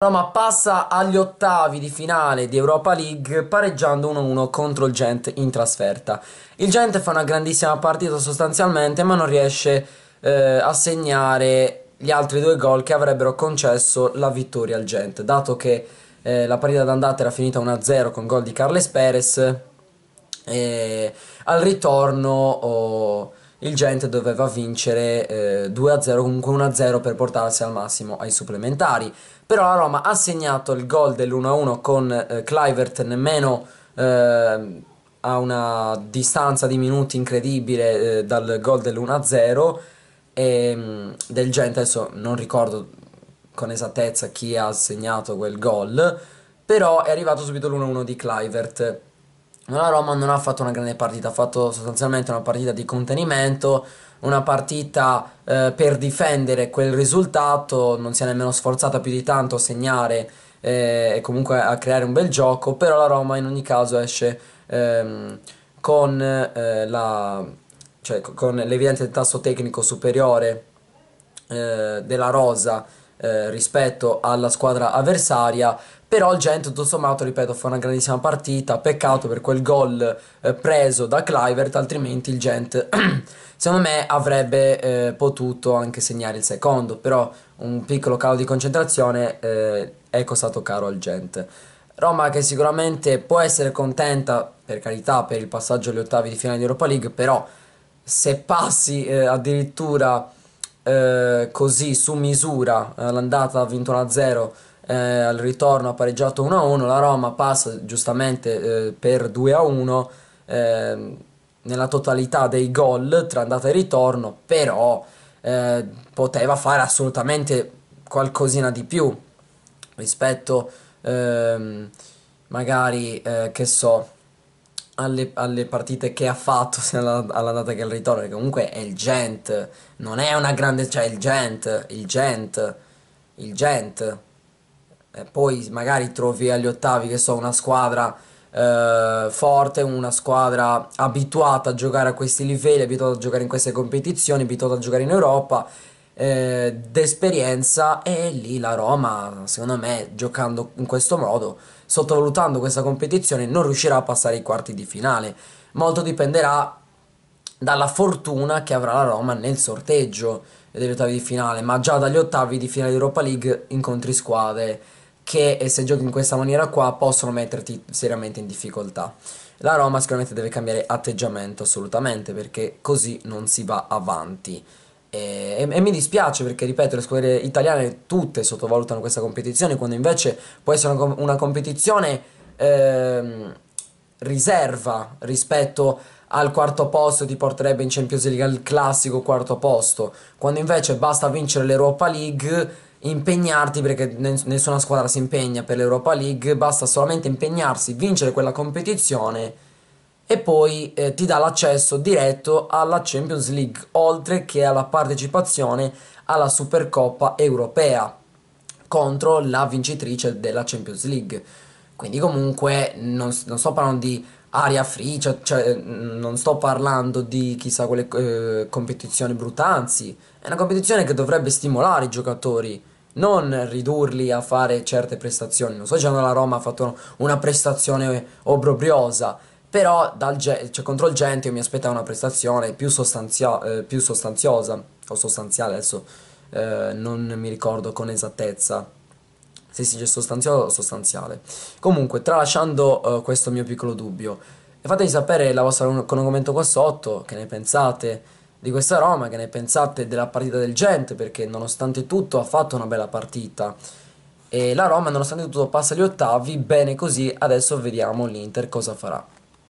Roma passa agli ottavi di finale di Europa League pareggiando 1-1 contro il Gent in trasferta. Il Gent fa una grandissima partita sostanzialmente ma non riesce eh, a segnare gli altri due gol che avrebbero concesso la vittoria al Gent, dato che eh, la partita d'andata era finita 1-0 con gol di Carles Perez e eh, al ritorno... Oh, il Gent doveva vincere eh, 2-0, comunque 1-0 per portarsi al massimo ai supplementari. Però la Roma ha segnato il gol dell'1-1 con eh, Clivert nemmeno eh, a una distanza di minuti incredibile eh, dal gol dell'1-0 e, ehm, del Gent, adesso non ricordo con esattezza chi ha segnato quel gol, però è arrivato subito l'1-1 di Clivert la Roma non ha fatto una grande partita, ha fatto sostanzialmente una partita di contenimento, una partita eh, per difendere quel risultato, non si è nemmeno sforzata più di tanto a segnare eh, e comunque a creare un bel gioco, però la Roma in ogni caso esce ehm, con, eh, la, cioè, con l'evidente tasso tecnico superiore eh, della Rosa eh, rispetto alla squadra avversaria. Però il Gent, tutto sommato, ripeto, fa una grandissima partita. Peccato per quel gol eh, preso da Clivert, altrimenti il Gent, secondo me, avrebbe eh, potuto anche segnare il secondo. Però un piccolo calo di concentrazione eh, è costato caro al Gent. Roma che sicuramente può essere contenta, per carità, per il passaggio agli ottavi di finale di Europa League, però se passi eh, addirittura eh, così su misura, eh, l'andata ha vinto 1-0, eh, al ritorno ha pareggiato 1-1, la Roma passa giustamente eh, per 2-1 ehm, nella totalità dei gol tra andata e ritorno, però eh, poteva fare assolutamente qualcosina di più rispetto ehm, magari che so alle, alle, partite che ha fatto sia alla, data che al ritorno, che comunque è il Gent, non è una grande, cioè il Gent, il Gent, il Gent. E eh, poi magari trovi agli ottavi che so una squadra eh, forte, una squadra abituata a giocare a questi livelli, abituata a giocare in queste competizioni, abituata a giocare in Europa, eh, d'esperienza e lì la Roma, secondo me, giocando in questo modo sottovalutando questa competizione non riuscirà a passare i quarti di finale. Molto dipenderà dalla fortuna che avrà la Roma nel sorteggio degli ottavi di finale, ma già dagli ottavi di finale di Europa League incontri squadre che se giochi in questa maniera qua possono metterti seriamente in difficoltà. La Roma sicuramente deve cambiare atteggiamento assolutamente perché così non si va avanti. E, e, mi dispiace perché, ripeto, le squadre italiane tutte sottovalutano questa competizione, quando invece può essere una, una competizione ehm, riserva rispetto al quarto posto ti porterebbe in Champions League al classico quarto posto, quando invece basta vincere l'Europa League, impegnarti perché nessuna squadra si impegna per l'Europa League, basta solamente impegnarsi, vincere quella competizione e poi eh, ti dà l'accesso diretto alla Champions League, oltre che alla partecipazione alla Supercoppa europea contro la vincitrice della Champions League. Quindi comunque non, non sto parlando di aria free, cioè, cioè, non sto parlando di chissà quelle eh, competizioni brutanzi, è una competizione che dovrebbe stimolare i giocatori, non ridurli a fare certe prestazioni. Non so dicendo la Roma ha fatto una prestazione obbrobriosa, però ge- cioè, contro il Gentio mi aspettavo una prestazione più, sostanzia- eh, più sostanziosa, o sostanziale adesso eh, non mi ricordo con esattezza se si dice sostanziosa o sostanziale. Comunque, tralasciando eh, questo mio piccolo dubbio, fatemi sapere la vostra con un commento qua sotto, che ne pensate di questa Roma, che ne pensate della partita del Gent, perché nonostante tutto ha fatto una bella partita. E la Roma, nonostante tutto, passa gli ottavi, bene così, adesso vediamo l'Inter cosa farà.